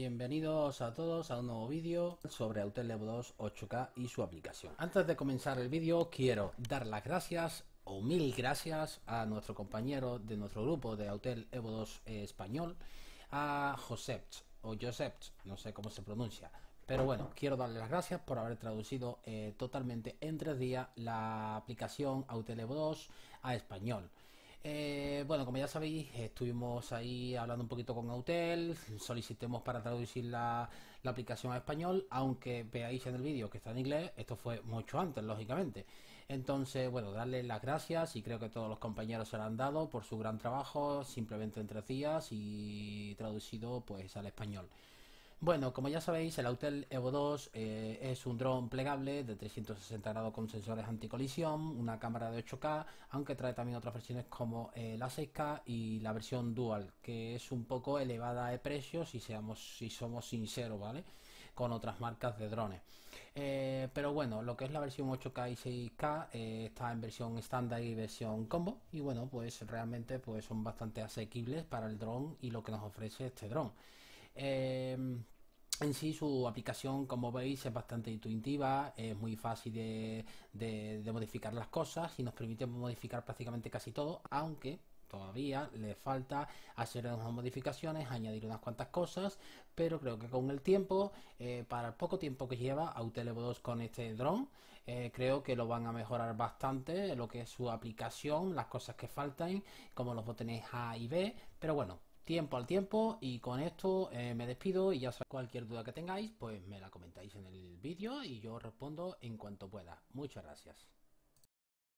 Bienvenidos a todos a un nuevo vídeo sobre Autel 2 8K y su aplicación. Antes de comenzar el vídeo quiero dar las gracias o mil gracias a nuestro compañero de nuestro grupo de Autel Evo 2 español, a Josep o Josep, no sé cómo se pronuncia, pero bueno, quiero darle las gracias por haber traducido eh, totalmente en tres días la aplicación Autel Evo 2 a español. Eh, bueno, como ya sabéis, estuvimos ahí hablando un poquito con Autel, solicitemos para traducir la, aplicación a español, aunque veáis en el vídeo que está en inglés, esto fue mucho antes, lógicamente. Entonces, bueno, darle las gracias y creo que todos los compañeros se lo han dado por su gran trabajo, simplemente en días y traducido pues al español. Bueno, como ya sabéis, el Autel Evo 2 eh, es un dron plegable de 360 grados con sensores anticolisión, una cámara de 8K, aunque trae también otras versiones como eh, la 6K y la versión Dual, que es un poco elevada de precio si, seamos, si somos sinceros, ¿vale? Con otras marcas de drones. Eh, pero bueno, lo que es la versión 8K y 6K está en versión estándar y versión combo, y bueno, pues realmente pues son bastante asequibles para el dron y lo que nos ofrece este dron. Em, en sí su aplicación, como veis, es bastante intuitiva, es muy fácil de, modificar las cosas y nos permite modificar prácticamente casi todo, aunque todavía le falta hacer unas modificaciones, añadir unas cuantas cosas, pero creo que con el tiempo, eh, para el poco tiempo que lleva Evo 2 con este dron, eh, creo que lo van a mejorar bastante, lo que es su aplicación, las cosas que faltan, como los botones A y B, pero bueno, tiempo al tiempo y con esto eh, me despido y ya sabéis, cualquier duda que tengáis pues me la comentáis en el vídeo y yo respondo en cuanto pueda. Muchas gracias.